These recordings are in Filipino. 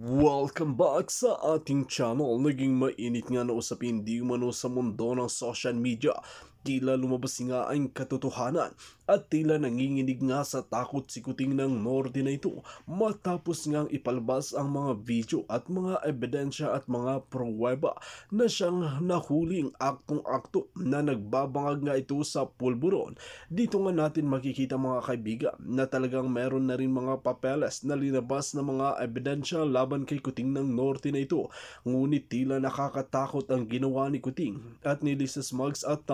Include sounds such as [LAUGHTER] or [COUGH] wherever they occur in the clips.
Welcome back sa ating channel. Naging mainit nga na usapin di umano sa mundo ng social media. Tila lumabas nga ang katotohanan at tila nanginginig nga sa takot sikuting ng Norte na ito matapos ngang ipalabas ang mga video at mga ebidensya at mga pruweba na siyang nahuling aktong-akto na nagbabangag nga ito sa pulburon. Dito nga natin makikita mga kaibigan na talagang meron na rin mga papeles na linabas na mga ebidensya laban kay Kuting ng Norte na ito. Ngunit tila nakakatakot ang ginawa ni Kuting at ni Lisa Smugs at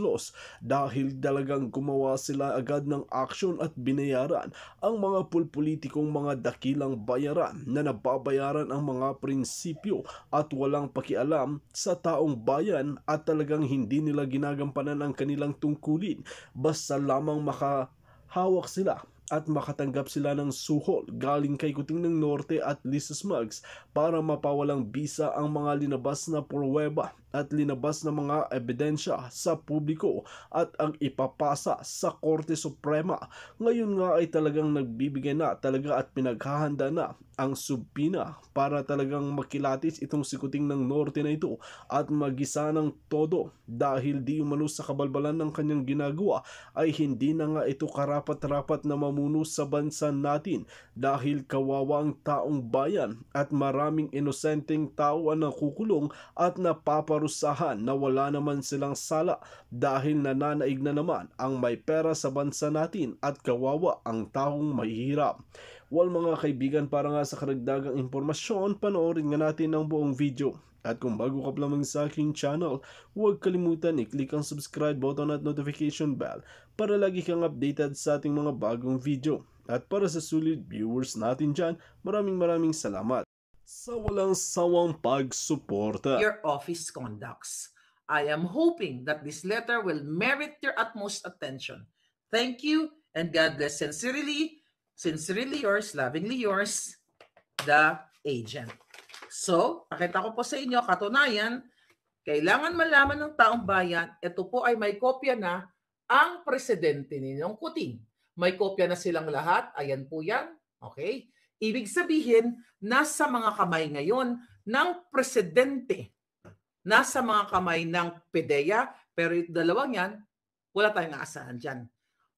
Los dahil dalagang gumawa sila sila agad ng aksyon at binayaran ang mga pulpolitikong mga dakilang bayaran na nababayaran ang mga prinsipyo at walang pakialam sa taong bayan at talagang hindi nila ginagampanan ang kanilang tungkulin basta lamang makahawak sila at makatanggap sila ng suhol galing kay Kuting ng Norte at Lisa Smugs para mapawalang bisa ang mga linabas na pruweba at linabas na mga ebidensya sa publiko at ang ipapasa sa Korte Suprema. Ngayon nga ay talagang nagbibigay na talaga at pinaghahanda na ang subpina para talagang makilatis itong sikuting ng norte na ito at magisa ng todo dahil di umano sa kabalbalan ng kanyang ginagawa ay hindi na nga ito karapat-rapat na mamu namumuno sa bansa natin dahil kawawa ang taong bayan at maraming inosenteng tao ang nakukulong at napaparusahan na wala naman silang sala dahil nananaig na naman ang may pera sa bansa natin at kawawa ang taong mahihirap. Well mga kaibigan para nga sa karagdagang impormasyon, panoorin nga natin ang buong video. At kung bago ka pa lamang sa aking channel, huwag kalimutan i-click ang subscribe button at notification bell para lagi kang updated sa ating mga bagong video. At para sa sulit viewers natin dyan, maraming maraming salamat sa walang sawang pagsuporta. Your office conducts. I am hoping that this letter will merit your utmost attention. Thank you and God bless sincerely, sincerely yours, lovingly yours, the agent. So, pakita ko po sa inyo, katunayan, kailangan malaman ng taong bayan, ito po ay may kopya na ang presidente ninyong kuting. May kopya na silang lahat, ayan po yan, okay? Ibig sabihin, nasa mga kamay ngayon ng presidente, nasa mga kamay ng PDEA, pero yung dalawang yan, wala tayong aasahan dyan.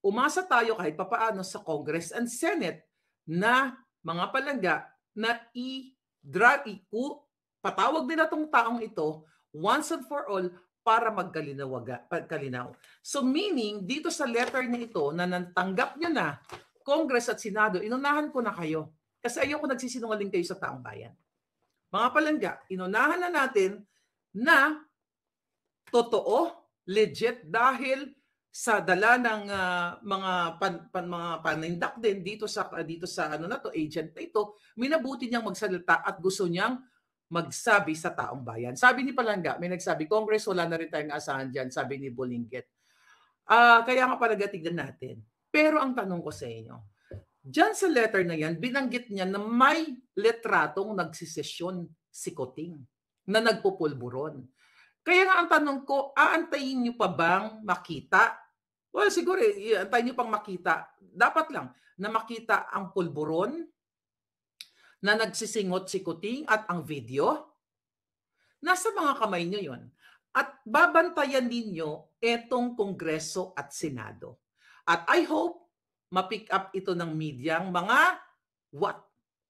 Umasa tayo kahit papaano sa Congress and Senate na mga palangga na i drag, u, patawag nila tong taong ito once and for all para magkalinawaga, pagkalinaw. So meaning, dito sa letter na ito na natanggap nyo na Congress at Senado, inunahan ko na kayo. Kasi ko nagsisinungaling kayo sa taong bayan. Mga palangga, inunahan na natin na totoo, legit, dahil sa dala ng uh, mga pan, pan, mga panindak din dito sa uh, dito sa ano na to agent na ito minabuti niyang magsalita at gusto niyang magsabi sa taong bayan. Sabi ni Palanga, may nagsabi, Congress wala na rin tayong asahan diyan sabi ni Bolinggit. Uh, kaya nga palaga tignan natin. Pero ang tanong ko sa inyo, diyan sa letter na yan, binanggit niya na may letratong nagsisesyon si Koting na nagpupulburon. Kaya nga ang tanong ko, aantayin niyo pa bang makita Well, siguro, eh, antayin nyo pang makita. Dapat lang na makita ang pulburon na nagsisingot Kuting at ang video. Nasa mga kamay nyo yon At babantayan ninyo etong Kongreso at Senado. At I hope mapick up ito ng media ang mga what?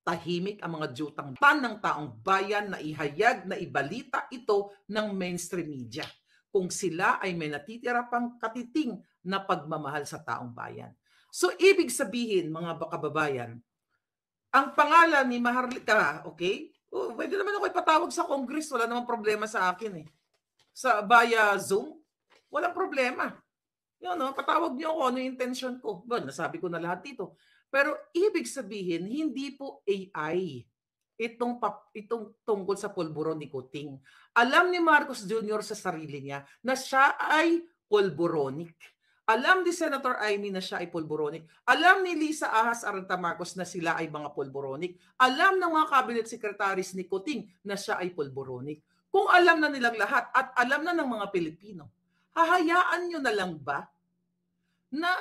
Tahimik ang mga jutang tan ng taong bayan na ihayag na ibalita ito ng mainstream media kung sila ay may natitira pang katiting na pagmamahal sa taong bayan. So ibig sabihin mga kababayan, ang pangalan ni Maharlika, okay? Oh, pwede naman ako ipatawag sa Congress, wala namang problema sa akin eh. Sa via Zoom, walang problema. Yun, no? patawag niyo ako, ano yung intention ko? Well, nasabi ko na lahat dito. Pero ibig sabihin, hindi po AI itong itong tungkol sa pulburon ni Kuting. Alam ni Marcos Jr. sa sarili niya na siya ay pulburonic. Alam ni Senator Amy na siya ay pulburonic. Alam ni Lisa Ahas Marcos na sila ay mga pulburonic. Alam ng mga cabinet secretaries ni Kuting na siya ay pulburonic. Kung alam na nilang lahat at alam na ng mga Pilipino, hahayaan nyo na lang ba na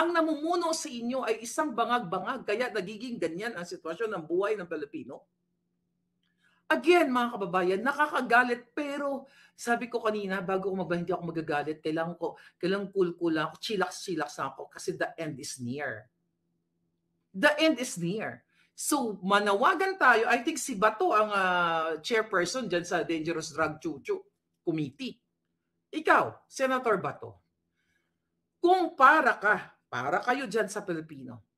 ang namumuno sa inyo ay isang bangag-bangag, kaya nagiging ganyan ang sitwasyon ng buhay ng Pilipino. Again, mga kababayan, nakakagalit pero sabi ko kanina, bago ko magbahin, hindi ako magagalit. Kailangan ko, kailangan cool cool lang ako, chillax-chillax ako kasi the end is near. The end is near. So, manawagan tayo. I think si Bato ang uh, chairperson dyan sa Dangerous Drug Chuchu Committee. Ikaw, Senator Bato, kung para ka para kayo dyan sa Pilipino.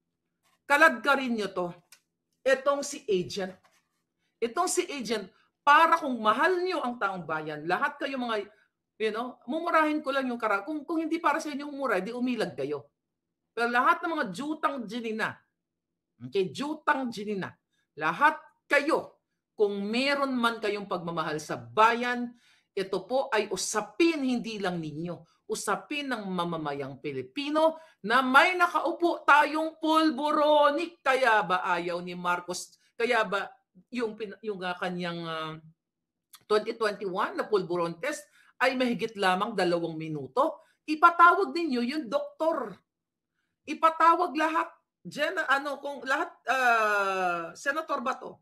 Kalad ka rin nyo to. Itong si agent. Itong si agent, para kung mahal nyo ang taong bayan, lahat kayo mga, you know, mumurahin ko lang yung kara. Kung, kung hindi para sa inyo umura, di umilag kayo. Pero lahat ng mga jutang jinina, okay, jutang jinina, lahat kayo, kung meron man kayong pagmamahal sa bayan, ito po ay usapin hindi lang ninyo usapin ng mamamayang Pilipino na may nakaupo tayong polboronic. Kaya ba ayaw ni Marcos? Kaya ba yung, yung ah, kanyang uh, ah, 2021 na pulburon test ay mahigit lamang dalawang minuto. Ipatawag ninyo yung doktor. Ipatawag lahat. Jen, ano, kung lahat, uh, senator ba to?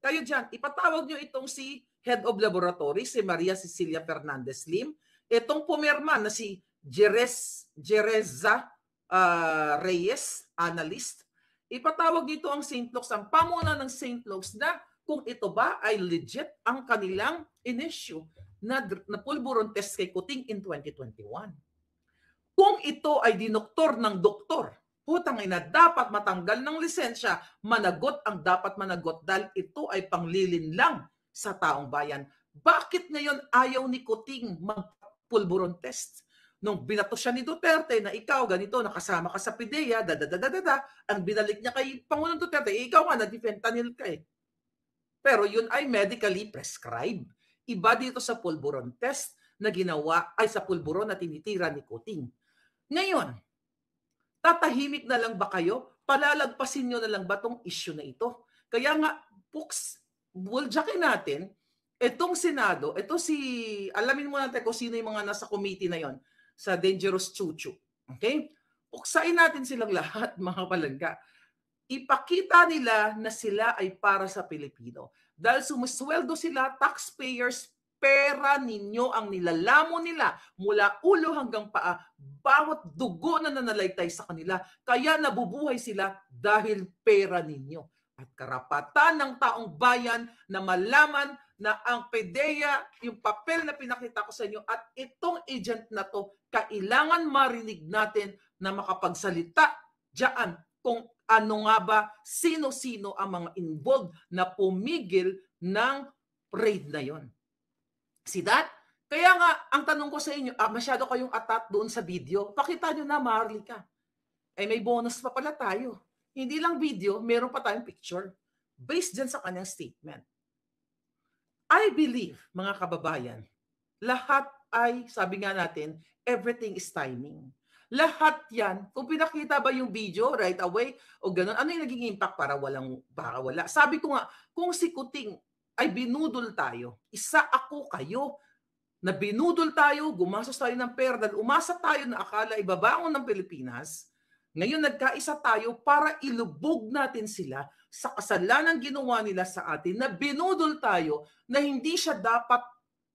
Kayo diyan ipatawag niyo itong si head of laboratory, si Maria Cecilia Fernandez Lim, Itong pumirma na si Jerez, Jereza uh, Reyes, analyst, ipatawag dito ang St. Luke's, ang pamuna ng St. Luke's na kung ito ba ay legit ang kanilang inisyu na, na pulburon test kay Kuting in 2021. Kung ito ay dinoktor ng doktor, putang ina, dapat matanggal ng lisensya, managot ang dapat managot dahil ito ay panglilin lang sa taong bayan. Bakit ngayon ayaw ni Kuting mag pulburon test. Nung binato siya ni Duterte na ikaw, ganito, nakasama ka sa PIDEA, dadadadadada, ang binalik niya kay Pangulong Duterte, eh, ikaw nga, na fentanyl ka eh. Pero yun ay medically prescribed. Iba dito sa pulburon test na ginawa ay sa pulburon na tinitira ni Kuting. Ngayon, tatahimik na lang ba kayo? Palalagpasin nyo na lang ba tong issue na ito? Kaya nga, books, buljakin natin Itong Senado, ito si, alamin mo natin kung sino yung mga nasa committee na yon sa Dangerous Chuchu. Okay? Uksain natin silang [LAUGHS] lahat, mga palangga. Ipakita nila na sila ay para sa Pilipino. Dahil sumusweldo sila, taxpayers, pera ninyo ang nilalamo nila mula ulo hanggang paa, bawat dugo na nanalaytay sa kanila. Kaya nabubuhay sila dahil pera ninyo. At karapatan ng taong bayan na malaman na ang PDEA, yung papel na pinakita ko sa inyo at itong agent na to, kailangan marinig natin na makapagsalita diyan kung ano nga ba, sino-sino ang mga involved na pumigil ng raid na yon. See that? Kaya nga, ang tanong ko sa inyo, ah, masyado kayong atat doon sa video. Pakita nyo na, Marley ka. Eh, may bonus pa pala tayo. Hindi lang video, meron pa tayong picture based dyan sa kanyang statement. I believe, mga kababayan, lahat ay, sabi nga natin, everything is timing. Lahat yan, kung pinakita ba yung video right away o ganun, ano yung naging impact para walang, para wala. Sabi ko nga, kung si Kuting ay binudol tayo, isa ako kayo, na binudol tayo, gumastos tayo ng pera, dahil umasa tayo na akala ibabangon ng Pilipinas, ngayon nagkaisa tayo para ilubog natin sila sa kasalanan ginawa nila sa atin na binudol tayo na hindi siya dapat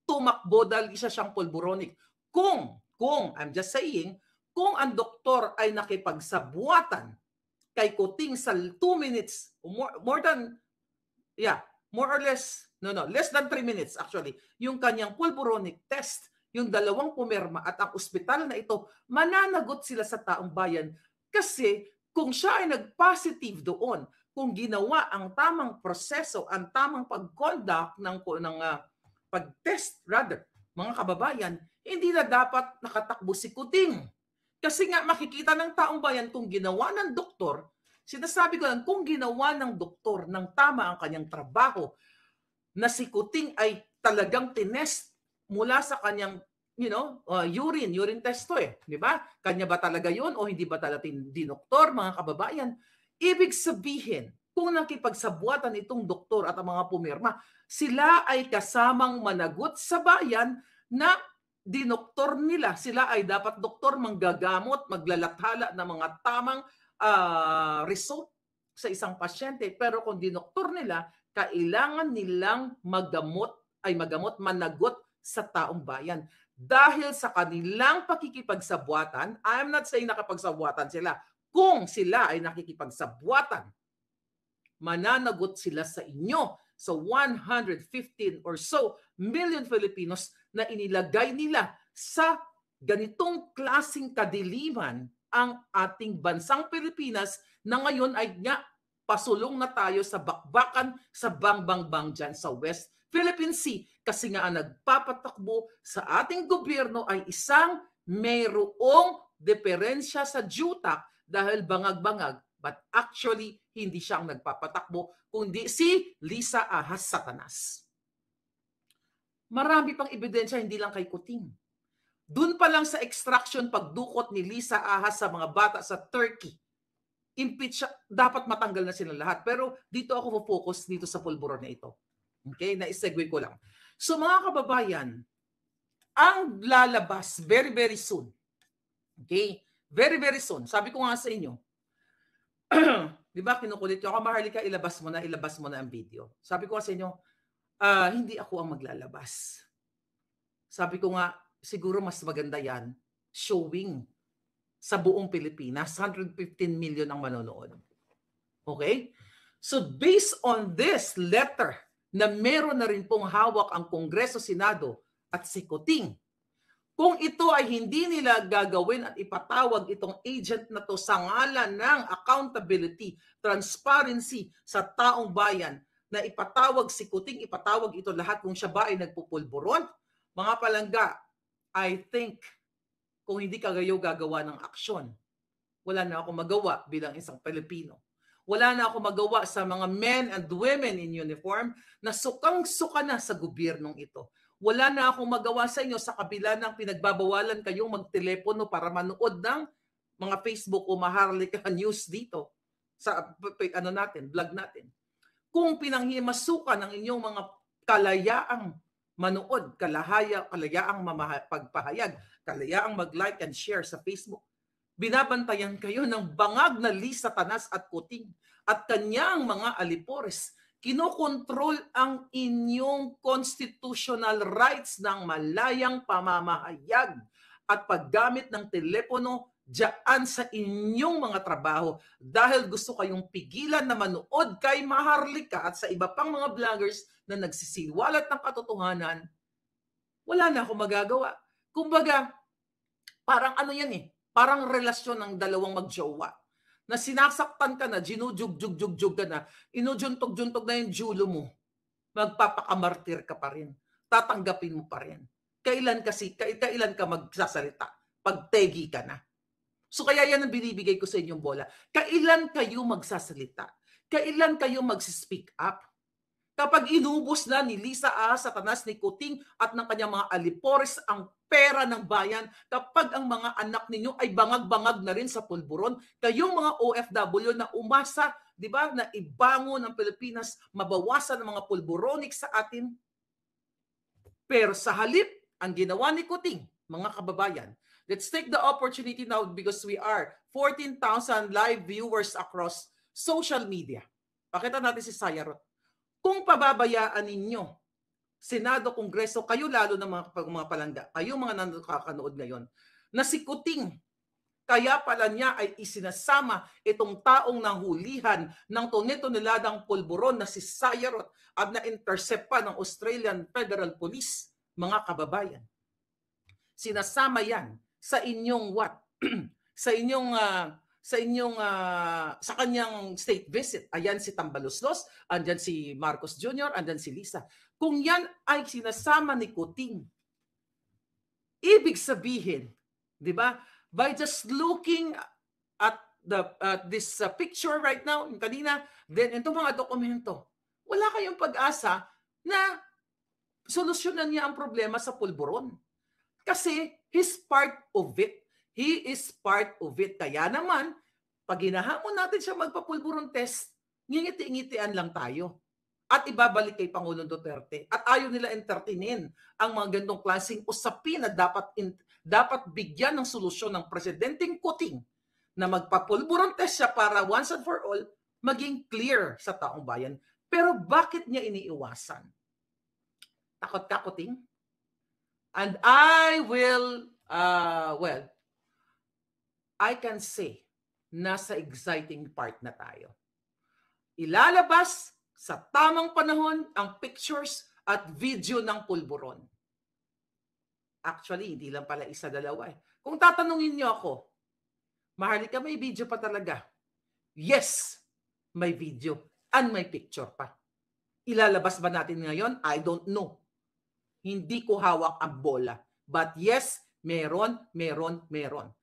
tumakbo dahil isa siyang polboronic. Kung, kung, I'm just saying, kung ang doktor ay nakipagsabuatan kay Kuting sa 2 minutes, more, more than, yeah, more or less, no, no, less than 3 minutes actually, yung kanyang pulburonic test, yung dalawang pumirma at ang ospital na ito, mananagot sila sa taong bayan kasi kung siya ay nag-positive doon kung ginawa ang tamang proseso, ang tamang pag-conduct ng, ng uh, pag-test rather, mga kababayan, hindi na dapat nakatakbo si Kuting. Kasi nga makikita ng taong bayan kung ginawa ng doktor, sinasabi ko lang kung ginawa ng doktor ng tama ang kanyang trabaho, na si Kuting ay talagang tinest mula sa kanyang you know, uh, urine, urine test to eh, di ba? Kanya ba talaga 'yon o hindi ba talaga din doktor, mga kababayan? Ibig sabihin, kung nakipagsabuatan itong doktor at ang mga pumirma, sila ay kasamang managot sa bayan na dinoktor nila. Sila ay dapat doktor, manggagamot, maglalathala ng mga tamang uh, result sa isang pasyente. Pero kung dinoktor nila, kailangan nilang magamot, ay magamot, managot sa taong bayan. Dahil sa kanilang pakikipagsabuatan, I'm not saying nakapagsabuatan sila, kung sila ay nakikipagsabwatan, mananagot sila sa inyo sa 115 or so million Filipinos na inilagay nila sa ganitong klasing kadiliman ang ating bansang Pilipinas na ngayon ay nga pasulong na tayo sa bakbakan sa bang-bang-bang dyan sa West Philippine Sea kasi nga ang nagpapatakbo sa ating gobyerno ay isang mayroong diferensya sa JUTAC dahil bangag-bangag but actually hindi siyang nagpapatakbo kundi si Lisa Ahas Satanas. Marami pang ebidensya hindi lang kay Kuting. Doon pa lang sa extraction pagdukot ni Lisa Ahas sa mga bata sa Turkey. Impeach Dapat matanggal na sila lahat. Pero dito ako focus dito sa pulburon na ito. Okay? na ko lang. So mga kababayan, ang lalabas very very soon. Okay? Very, very soon. Sabi ko nga sa inyo, [CLEARS THROAT] di ba kinukulit ko ako, Maharlika, ilabas mo na, ilabas mo na ang video. Sabi ko nga sa inyo, uh, hindi ako ang maglalabas. Sabi ko nga, siguro mas maganda yan, showing sa buong Pilipinas, 115 million ang manonood. Okay? So based on this letter na meron na rin pong hawak ang Kongreso, Senado at Sikoting kung ito ay hindi nila gagawin at ipatawag itong agent na to sa ngalan ng accountability, transparency sa taong bayan, na ipatawag si Kuting, ipatawag ito lahat kung siya ba ay nagpupulburon, mga palangga, I think kung hindi ka kayo gagawa ng aksyon, wala na ako magawa bilang isang Pilipino. Wala na ako magawa sa mga men and women in uniform na sukang-suka na sa gobyernong ito. Wala na akong magawa sa inyo sa kabila ng pinagbabawalan kayong magtelepono para manood ng mga Facebook o Maharlika [LAUGHS] News dito sa ano natin, vlog natin. Kung pinanghimasukan ng inyong mga kalayaang manood, kalahaya, kalayaang mamaha, pagpahayag, kalayaang mag-like and share sa Facebook, binabantayan kayo ng bangag na Lisa Tanas at Kuting at kanyang mga alipores kinokontrol ang inyong constitutional rights ng malayang pamamahayag at paggamit ng telepono diyan sa inyong mga trabaho dahil gusto kayong pigilan na manood kay Maharlika at sa iba pang mga vloggers na nagsisiwalat ng katotohanan, wala na akong magagawa. Kumbaga, parang ano yan eh, parang relasyon ng dalawang magjowa na sinasaktan ka na, ginujug-jug-jug-jug ka na, inujuntog-juntog na yung julo mo, magpapakamartir ka pa rin. Tatanggapin mo pa rin. Kailan kasi, kailan ka magsasalita? Pagtegi ka na. So kaya yan ang binibigay ko sa inyong bola. Kailan kayo magsasalita? Kailan kayo mag-speak up? Kapag inubos na ni Lisa A. Satanas ni Kuting at ng kanyang mga alipores ang pera ng bayan, kapag ang mga anak ninyo ay bangag-bangag na rin sa pulburon, kayong mga OFW na umasa, di ba, na ibangon ang Pilipinas, mabawasan ang mga pulburonik sa atin. Pero sa halip, ang ginawa ni Kuting, mga kababayan, let's take the opportunity now because we are 14,000 live viewers across social media. Pakita natin si Sayarot. Kung pababayaan ninyo, Senado, Kongreso, kayo lalo ng mga, mga palangga, kayo mga nakakanood ngayon, nasikuting kaya pala niya ay isinasama itong taong nahulihan ng niladang pulburon na si Sayarot at na-intercept pa ng Australian Federal Police, mga kababayan. Sinasama yan sa inyong what? [CLEARS THROAT] sa inyong uh, sa inyong uh, sa kanyang state visit. Ayan si Tambaloslos, andyan si Marcos Jr., andyan si Lisa. Kung yan ay sinasama ni Kuting, ibig sabihin, 'di ba? By just looking at the uh, this uh, picture right now, yung kanina, then itong mga dokumento, wala kayong pag-asa na solusyonan niya ang problema sa pulburon. Kasi he's part of it. He is part of it. Kaya naman, pag hinahamon natin siya magpapulburon test, ngingiti-ngitian lang tayo. At ibabalik kay Pangulong Duterte. At ayaw nila entertainin ang mga gandong klaseng usapin na dapat, in, dapat bigyan ng solusyon ng Presidenteng Kuting na magpapulburon test siya para once and for all maging clear sa taong bayan. Pero bakit niya iniiwasan? Takot ka, Kuting? And I will, uh, well, I can say, nasa exciting part na tayo. Ilalabas sa tamang panahon ang pictures at video ng pulburon. Actually, hindi lang pala isa-dalawa eh. Kung tatanungin niyo ako, Maharlika, may video pa talaga. Yes, may video and may picture pa. Ilalabas ba natin ngayon? I don't know. Hindi ko hawak ang bola. But yes, meron, meron, meron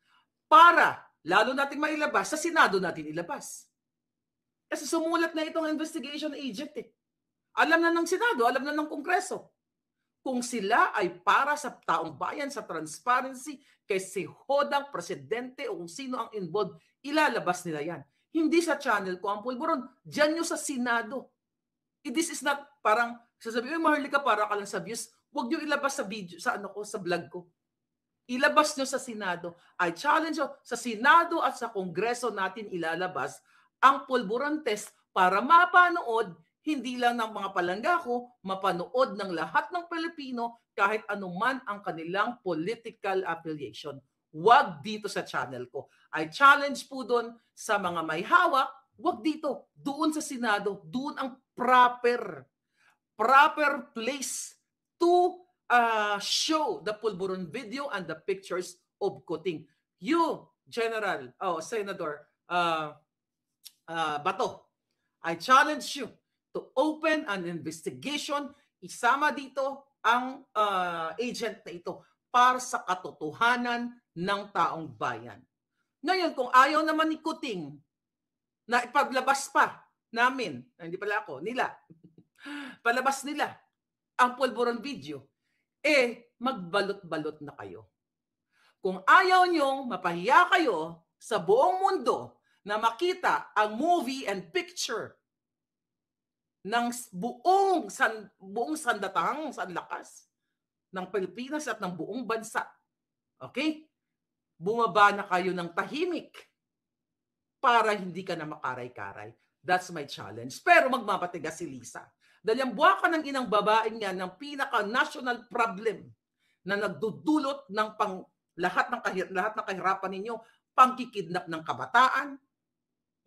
para lalo natin mailabas sa Senado natin ilabas. Kasi sumulat na itong investigation Egypt eh. Alam na ng Senado, alam na ng Kongreso. Kung sila ay para sa taong bayan, sa transparency, kay si Hodang Presidente o kung sino ang involved, ilalabas nila yan. Hindi sa channel ko ang pulburon. Diyan nyo sa Senado. Eh, this is not parang sasabihin, maharlika para ka lang sa views. Huwag nyo ilabas sa video, sa ano ko, sa vlog ko ilabas nyo sa Senado. I challenge nyo, sa Senado at sa Kongreso natin ilalabas ang pulburan test para mapanood hindi lang ng mga palangga ko, mapanood ng lahat ng Pilipino kahit anuman ang kanilang political affiliation. Huwag dito sa channel ko. I challenge po doon sa mga may hawak, huwag dito, doon sa Senado, doon ang proper, proper place to uh, show the Pulburon video and the pictures of Kuting. You, General, oh, Senator uh, uh, Bato, I challenge you to open an investigation. Isama dito ang uh, agent na ito para sa katotohanan ng taong bayan. Ngayon, kung ayaw naman ni Kuting na ipaglabas pa namin, hindi pala ako, nila, [LAUGHS] palabas nila ang pulburon video, eh magbalot-balot na kayo. Kung ayaw niyong mapahiya kayo sa buong mundo na makita ang movie and picture ng buong san, buong sandatang sa sanlakas ng Pilipinas at ng buong bansa. Okay? Bumaba na kayo ng tahimik para hindi ka na makaray-karay. That's my challenge. Pero magmamatigas si Lisa. Dahil ang ka ng inang babaeng yan ang pinaka-national problem na nagdudulot ng pang, lahat, ng kahir, lahat ng kahirapan ninyo, pangkikidnap ng kabataan.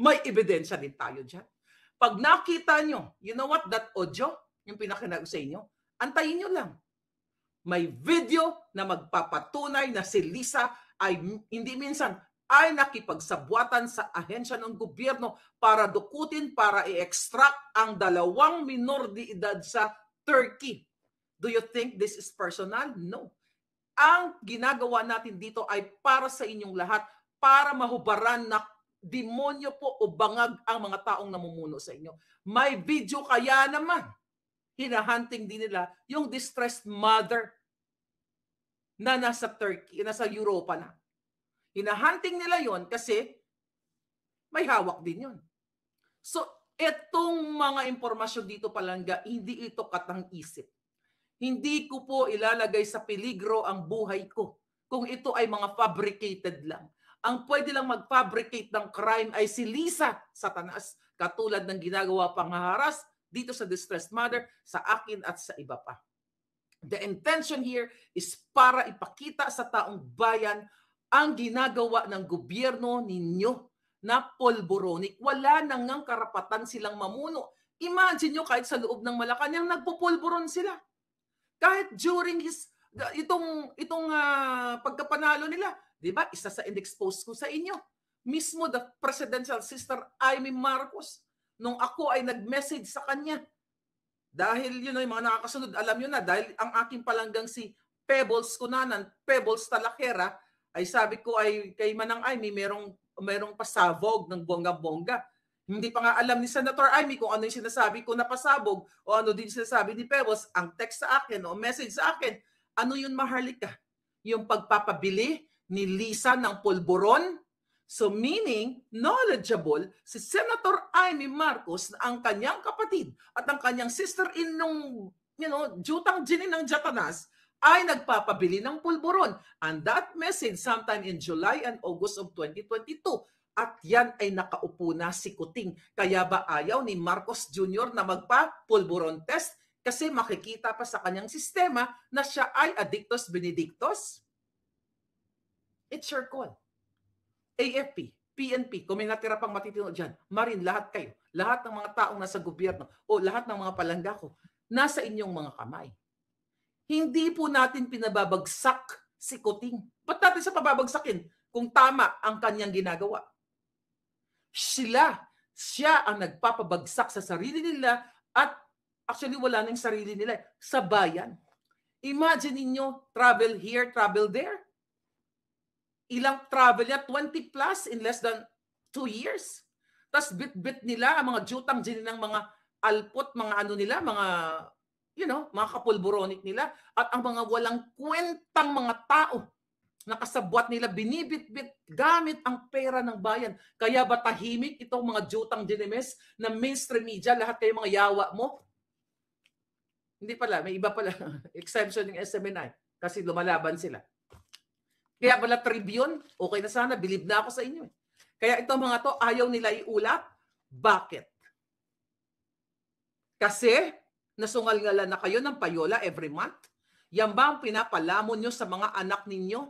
May ebidensya din tayo diyan. Pag nakita nyo, you know what, that audio, yung pinakinag sa inyo, antayin nyo lang. May video na magpapatunay na si Lisa ay hindi minsan ay nakipagsabwatan sa ahensya ng gobyerno para dukutin para i-extract ang dalawang minor de edad sa Turkey. Do you think this is personal? No. Ang ginagawa natin dito ay para sa inyong lahat, para mahubaran na demonyo po o bangag ang mga taong namumuno sa inyo. May video kaya naman. Hinahunting din nila yung distressed mother na nasa Turkey, nasa Europa na Hinahunting nila yon kasi may hawak din yon. So, itong mga impormasyon dito palangga, hindi ito katang isip. Hindi ko po ilalagay sa peligro ang buhay ko kung ito ay mga fabricated lang. Ang pwede lang mag-fabricate ng crime ay si Lisa Satanas, katulad ng ginagawa panghaharas dito sa distressed mother, sa akin at sa iba pa. The intention here is para ipakita sa taong bayan ang ginagawa ng gobyerno ninyo na polboronic. Wala nang ngang karapatan silang mamuno. Imagine nyo kahit sa loob ng Malacanang nagpupulboron sila. Kahit during his, itong, itong uh, pagkapanalo nila, di ba? Isa sa in-expose ko sa inyo. Mismo the presidential sister Amy Marcos nung ako ay nag-message sa kanya. Dahil yun ay mga nakakasunod, alam yun na, dahil ang aking palanggang si Pebbles Kunanan, Pebbles Talakera, ay sabi ko ay kay Manang may merong, merong pasabog ng bongga-bongga. Hindi pa nga alam ni Senator Amy kung ano yung sinasabi ko na pasabog o ano din sinasabi ni Pebos. Ang text sa akin o message sa akin, ano yun maharlika? Yung pagpapabili ni Lisa ng pulburon? So meaning, knowledgeable si Senator Amy Marcos na ang kanyang kapatid at ang kanyang sister-in law you know, jutang jinin ng Jatanas ay nagpapabili ng pulburon. And that message sometime in July and August of 2022 at yan ay nakaupo na si Kuting. Kaya ba ayaw ni Marcos Jr. na magpa-pulburon test kasi makikita pa sa kanyang sistema na siya ay addictus benedictus? It's your call. AFP, PNP, kung may natira pang matitino dyan, Marin, lahat kayo, lahat ng mga taong nasa gobyerno o lahat ng mga palangga ko, nasa inyong mga kamay. Hindi po natin pinababagsak si Kuting. Ba't natin siya pababagsakin kung tama ang kanyang ginagawa? Sila, siya ang nagpapabagsak sa sarili nila at actually wala nang sarili nila eh, sa bayan. Imagine ninyo, travel here, travel there. Ilang travel niya, 20 plus in less than 2 years. Tapos bit-bit nila ang mga jutang din ng mga alpot, mga ano nila, mga you know, mga kapulburonic nila at ang mga walang kwentang mga tao na kasabwat nila binibitbit gamit ang pera ng bayan. Kaya ba tahimik itong mga jutang dinimes na mainstream media, lahat kayo mga yawa mo? Hindi pala, may iba pala. [LAUGHS] Exemption ng SMNI kasi lumalaban sila. Kaya pala Tribune, okay na sana, believe na ako sa inyo. Eh. Kaya itong mga to, ayaw nila iulat. Bakit? Kasi Nasungal-ngala na kayo ng payola every month? Yan ba ang pinapalamon nyo sa mga anak ninyo?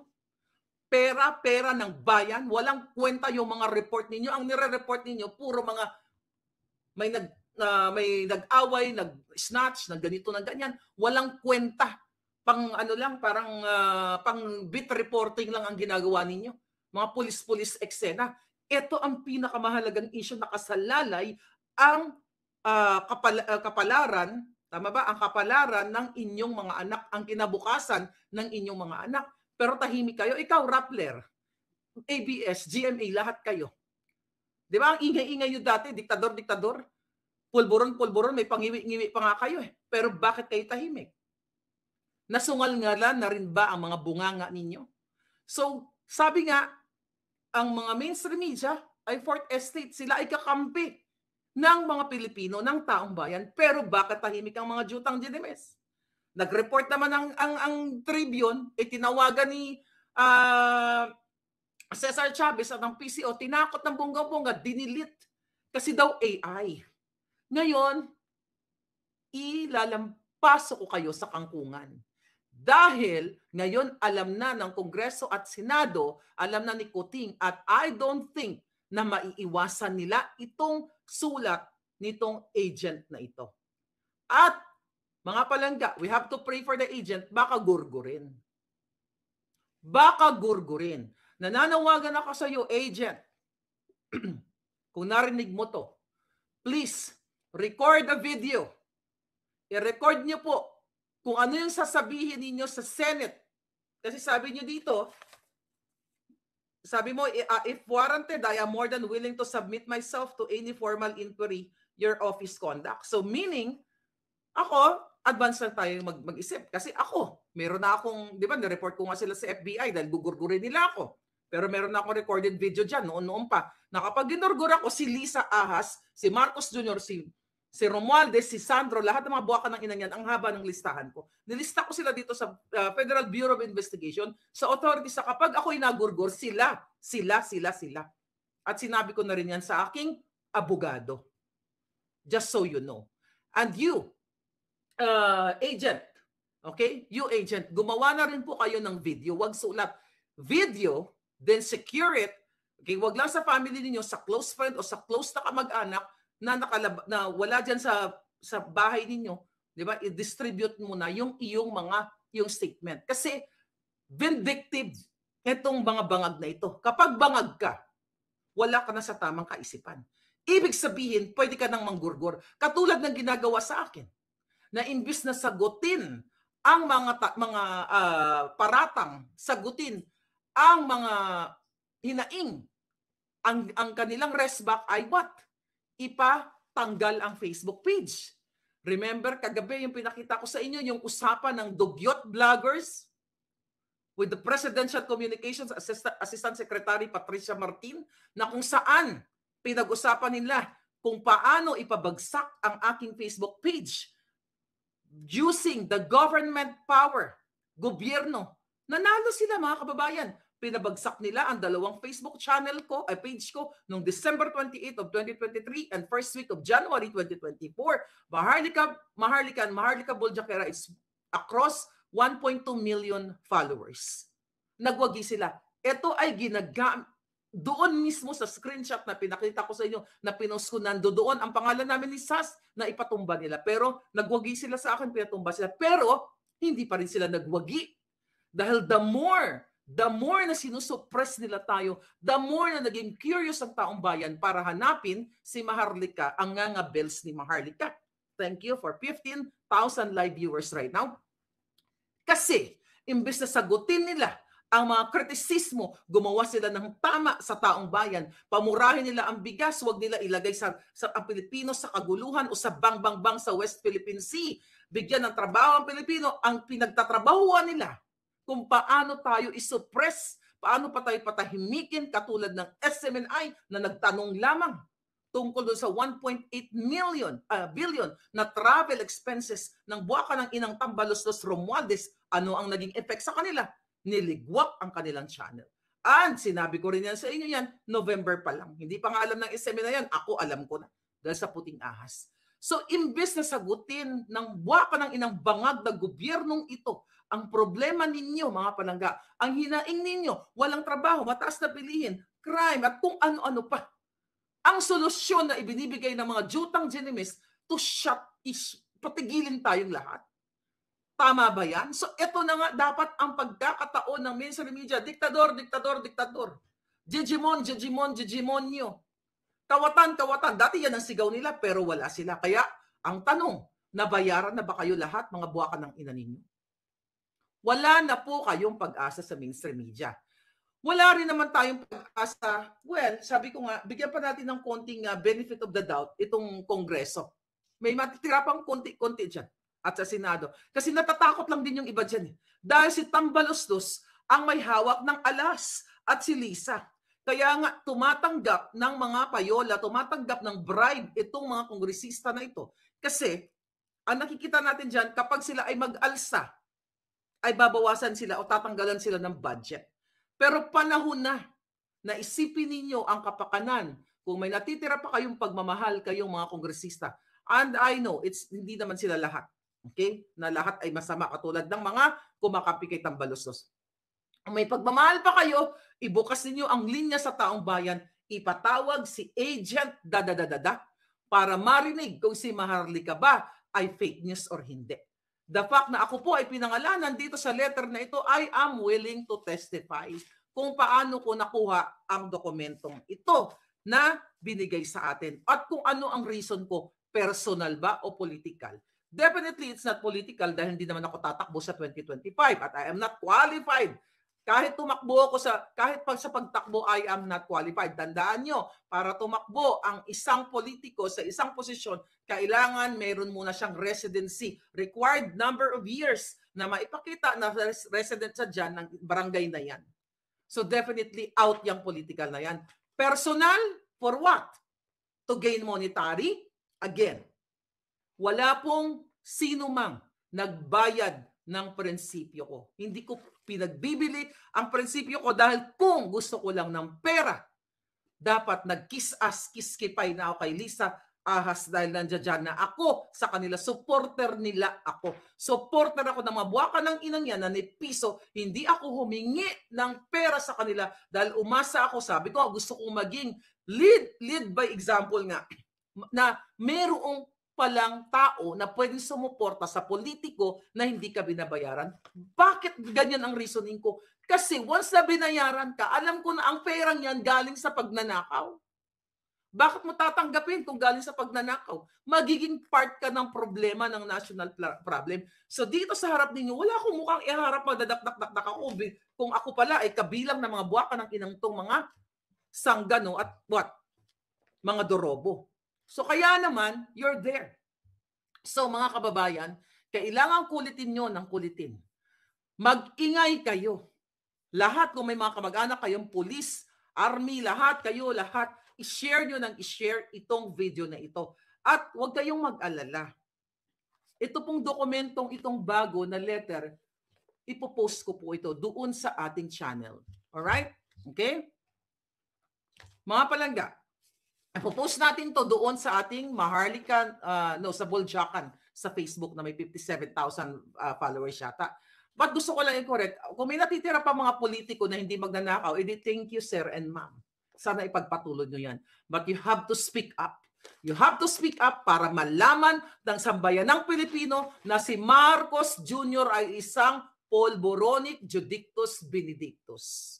Pera-pera ng bayan, walang kwenta yung mga report ninyo. Ang nire-report ninyo, puro mga may nag uh, may nag-away, nag-snatch, nag ganito, nag ganyan. Walang kwenta. Pang ano lang, parang uh, pang bit reporting lang ang ginagawa ninyo. Mga pulis-pulis eksena. Ito ang pinakamahalagang issue na kasalalay ang uh, ah, kapal- uh, ah, kapalaran Tama ba? Ang kapalaran ng inyong mga anak, ang kinabukasan ng inyong mga anak. Pero tahimik kayo. Ikaw, Rappler, ABS, GMA, lahat kayo. Di ba? Ang ingay-ingay nyo dati, diktador-diktador. Pulburon-pulburon, may pangiwi-ngiwi pa nga kayo eh. Pero bakit kayo tahimik? Nasungal nga lang na rin ba ang mga bunganga ninyo? So, sabi nga, ang mga mainstream media ay fourth estate. Sila ay kakampi ng mga Pilipino, ng taong bayan, pero bakit tahimik ang mga jutang dinimes? Nag-report naman ang, ang, ang Tribune, itinawagan ni uh, Cesar Chavez at ang PCO, tinakot ng bongga-bongga, dinilit kasi daw AI. Ngayon, ilalampaso ko kayo sa kangkungan. Dahil ngayon alam na ng Kongreso at Senado, alam na ni Kuting at I don't think na maiiwasan nila itong sulat nitong agent na ito. At mga palangga, we have to pray for the agent, baka gurgurin. Baka gurgurin. Nananawagan ako sa iyo, agent. [CLEARS THROAT] Kung narinig mo to, please record a video. I-record niyo po kung ano yung sasabihin ninyo sa Senate. Kasi sabi niyo dito, sabi mo, ah, if warranted, I am more than willing to submit myself to any formal inquiry your office conduct. So meaning, ako, advance lang tayo mag- mag-isip. Kasi ako, meron na akong, di ba, nireport ko nga sila sa FBI dahil gugurgurin nila ako. Pero meron na akong recorded video dyan noon-noon pa. Na kapag ginurgur si Lisa Ahas, si Marcos Jr., si si Romualdez, si Sandro, lahat ng mga buwakan ng inang yan, ang haba ng listahan ko. Nilista ko sila dito sa uh, Federal Bureau of Investigation, sa authority sa kapag ako inagurgor, sila, sila, sila, sila. At sinabi ko na rin yan sa aking abogado. Just so you know. And you, uh, agent, okay? You agent, gumawa na rin po kayo ng video. Huwag sulat. Video, then secure it. Okay, wag lang sa family ninyo, sa close friend o sa close na kamag-anak na nakalab na wala diyan sa sa bahay ninyo, 'di ba? I-distribute mo na yung iyong mga yung statement kasi vindictive itong mga bangag na ito. Kapag bangag ka, wala ka na sa tamang kaisipan. Ibig sabihin, pwede ka nang manggurgor. Katulad ng ginagawa sa akin na imbis na sagutin ang mga ta- mga uh, paratang sagutin ang mga hinaing ang ang kanilang resback ay what ipatanggal ang Facebook page. Remember, kagabi yung pinakita ko sa inyo, yung usapan ng dugyot vloggers with the Presidential Communications Assistant, Assistant Secretary Patricia Martin na kung saan pinag-usapan nila kung paano ipabagsak ang aking Facebook page using the government power, gobyerno. Nanalo sila mga kababayan pinabagsak nila ang dalawang Facebook channel ko, ay page ko, noong December 28 of 2023 and first week of January 2024. Maharlika, Maharlika, Maharlika Buljakera is across 1.2 million followers. Nagwagi sila. Ito ay ginagamit, doon mismo sa screenshot na pinakita ko sa inyo, na pinost ko nando doon, ang pangalan namin ni Sas na ipatumba nila. Pero nagwagi sila sa akin, pinatumba sila. Pero hindi pa rin sila nagwagi. Dahil the more the more na sinusuppress nila tayo, the more na naging curious ang taong bayan para hanapin si Maharlika, ang nga nga bells ni Maharlika. Thank you for 15,000 live viewers right now. Kasi, imbes na sagutin nila ang mga kritisismo, gumawa sila ng tama sa taong bayan. Pamurahin nila ang bigas, wag nila ilagay sa, sa ang Pilipino sa kaguluhan o sa bang-bang-bang sa West Philippine Sea. Bigyan ng trabaho ang Pilipino, ang pinagtatrabahuan nila kung paano tayo isuppress, paano pa tayo patahimikin katulad ng SMNI na nagtanong lamang tungkol doon sa 1.8 million uh, billion na travel expenses ng buwaka ng inang Tambaloslos Romualdez, ano ang naging effect sa kanila? Niligwak ang kanilang channel. And sinabi ko rin yan sa inyo yan, November pa lang. Hindi pa nga alam ng SM na yan. Ako alam ko na. Dahil sa puting ahas. So imbes na sagutin ng buwaka ng inang bangag na gobyernong ito ang problema ninyo, mga panangga, ang hinaing ninyo, walang trabaho, mataas na bilihin, crime, at kung ano-ano pa. Ang solusyon na ibinibigay ng mga jutang genemis to shut is patigilin tayong lahat. Tama ba yan? So ito na nga dapat ang pagkakataon ng mainstream media. Diktador, diktador, diktador. Jejimon, Jejimon, Jejimon nyo. Kawatan, kawatan. Dati yan ang sigaw nila pero wala sila. Kaya ang tanong, nabayaran na ba kayo lahat mga buwakan ng ina ninyo? wala na po kayong pag-asa sa mainstream media. Wala rin naman tayong pag-asa. Well, sabi ko nga, bigyan pa natin ng konting uh, benefit of the doubt itong Kongreso. May matitira pang konti-konti dyan at sa Senado. Kasi natatakot lang din yung iba dyan. Eh. Dahil si Tambalustos ang may hawak ng alas at si Lisa. Kaya nga tumatanggap ng mga payola, tumatanggap ng bribe itong mga kongresista na ito. Kasi ang nakikita natin dyan, kapag sila ay mag-alsa, ay babawasan sila o tatanggalan sila ng budget. Pero panahon na na isipin ninyo ang kapakanan kung may natitira pa kayong pagmamahal kayong mga kongresista. And I know, it's hindi naman sila lahat. Okay? Na lahat ay masama katulad ng mga kumakapikit ang balustos. Kung may pagmamahal pa kayo, ibukas ninyo ang linya sa taong bayan, ipatawag si agent dadadadada para marinig kung si Maharlika ba ay fake news or hindi. The fact na ako po ay pinangalanan dito sa letter na ito, I am willing to testify kung paano ko nakuha ang dokumentong ito na binigay sa atin at kung ano ang reason ko, personal ba o political. Definitely, it's not political dahil hindi naman ako tatakbo sa 2025 at I am not qualified kahit tumakbo ako sa, kahit pag sa pagtakbo, I am not qualified. Tandaan nyo, para tumakbo ang isang politiko sa isang posisyon, kailangan mayroon muna siyang residency. Required number of years na maipakita na resident sa dyan ng barangay na yan. So definitely out yung political na yan. Personal, for what? To gain monetary? Again, wala pong sino mang nagbayad ng prinsipyo ko. Hindi ko pinagbibili ang prinsipyo ko dahil kung gusto ko lang ng pera, dapat nag-kiss kiskipay na ako kay Lisa ahas dahil nandiyan na ako sa kanila. Supporter nila ako. Supporter ako ng mabuwakan ng inang yan na ni Piso. Hindi ako humingi ng pera sa kanila dahil umasa ako. Sabi ko, gusto kong maging lead, lead by example nga na merong palang tao na pwedeng sumuporta sa politiko na hindi ka binabayaran. Bakit ganyan ang reasoning ko? Kasi once na binayaran ka, alam ko na ang perang yan galing sa pagnanakaw. Bakit mo tatanggapin kung galing sa pagnanakaw? Magiging part ka ng problema ng national problem. So dito sa harap ninyo, wala akong mukhang iharap magdadakdakdak ako kung ako pala ay kabilang ng mga buwakan ng inangtong mga sanggano at what? Mga dorobo. So kaya naman, you're there. So mga kababayan, kailangan kulitin nyo ng kulitin. Mag-ingay kayo. Lahat, kung may mga kamag-anak kayong pulis, army, lahat kayo, lahat, i-share nyo ng i-share itong video na ito. At huwag kayong mag-alala. Ito pong dokumentong itong bago na letter, ipopost ko po ito doon sa ating channel. Alright? Okay? Mga palangga, Ipopost natin to doon sa ating Maharlika, uh, no, sa Boljakan, sa Facebook na may 57,000 uh, ah, followers yata. But gusto ko lang i-correct, kung may natitira pa mga politiko na hindi magnanakaw, edi thank you sir and ma'am. Sana ipagpatuloy nyo yan. But you have to speak up. You have to speak up para malaman ng sambayan ng Pilipino na si Marcos Jr. ay isang polboronic judictus benedictus.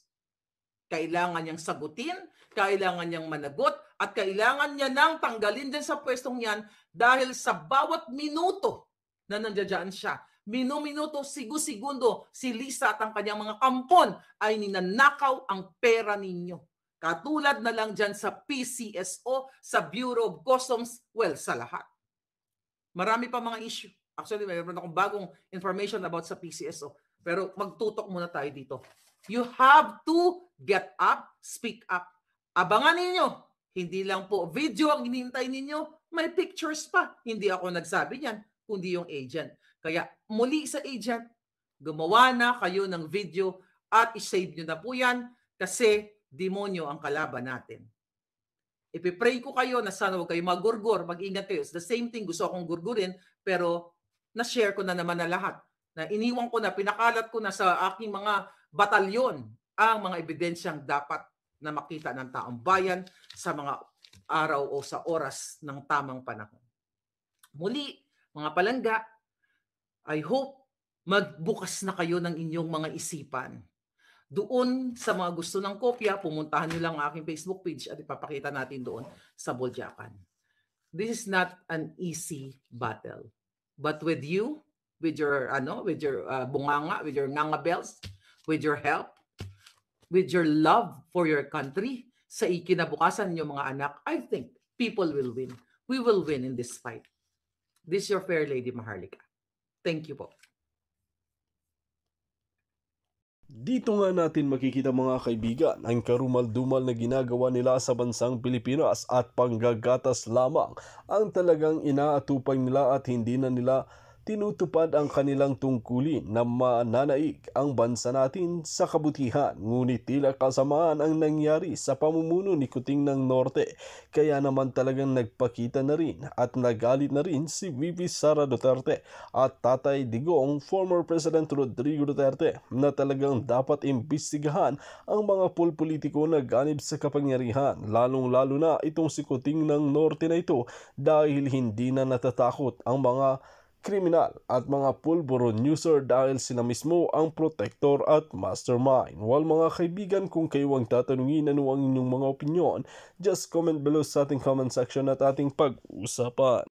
Kailangan niyang sagutin, kailangan niyang managot at kailangan niya nang tanggalin din sa pwestong yan dahil sa bawat minuto na nandiyan siya, minuminuto, sigo-segundo, si Lisa at ang kanyang mga kampon ay ninanakaw ang pera ninyo. Katulad na lang dyan sa PCSO, sa Bureau of Customs, well, sa lahat. Marami pa mga issue. Actually, mayroon akong bagong information about sa PCSO. Pero magtutok muna tayo dito. You have to get up, speak up. Abangan ninyo. Hindi lang po video ang hinihintay ninyo. May pictures pa. Hindi ako nagsabi niyan, kundi yung agent. Kaya muli sa agent, gumawa na kayo ng video at isave nyo na po yan kasi demonyo ang kalaban natin. Ipipray ko kayo na sana huwag kayo magurgur, mag-ingat kayo. It's the same thing, gusto akong gurgurin, pero na-share ko na naman na lahat. Na iniwan ko na, pinakalat ko na sa aking mga batalyon ang mga ebidensyang dapat na makita ng taong bayan sa mga araw o sa oras ng tamang panahon. Muli, mga palangga, I hope magbukas na kayo ng inyong mga isipan. Doon sa mga gusto ng kopya, pumuntahan nyo lang ang aking Facebook page at ipapakita natin doon sa Boljakan. This is not an easy battle. But with you, with your ano, with your uh, bunganga, with your nganga bells, with your help, with your love for your country sa ikinabukasan ninyo mga anak, I think people will win. We will win in this fight. This is your fair lady, Maharlika. Thank you po. Dito nga natin makikita mga kaibigan ang karumal-dumal na ginagawa nila sa bansang Pilipinas at panggagatas lamang ang talagang inaatupay nila at hindi na nila tinutupad ang kanilang tungkulin na mananaig ang bansa natin sa kabutihan ngunit tila kasamaan ang nangyari sa pamumuno ni Kuting ng Norte kaya naman talagang nagpakita na rin at nagalit na rin si VP Sara Duterte at Tatay Digong former President Rodrigo Duterte na talagang dapat imbestigahan ang mga pulpolitiko na ganib sa kapangyarihan lalong lalo na itong si Kuting ng Norte na ito dahil hindi na natatakot ang mga kriminal at mga pulboron user dahil sila mismo ang protector at mastermind. Well mga kaibigan, kung kayo ang tatanungin ano ang inyong mga opinion, just comment below sa ating comment section at ating pag-usapan.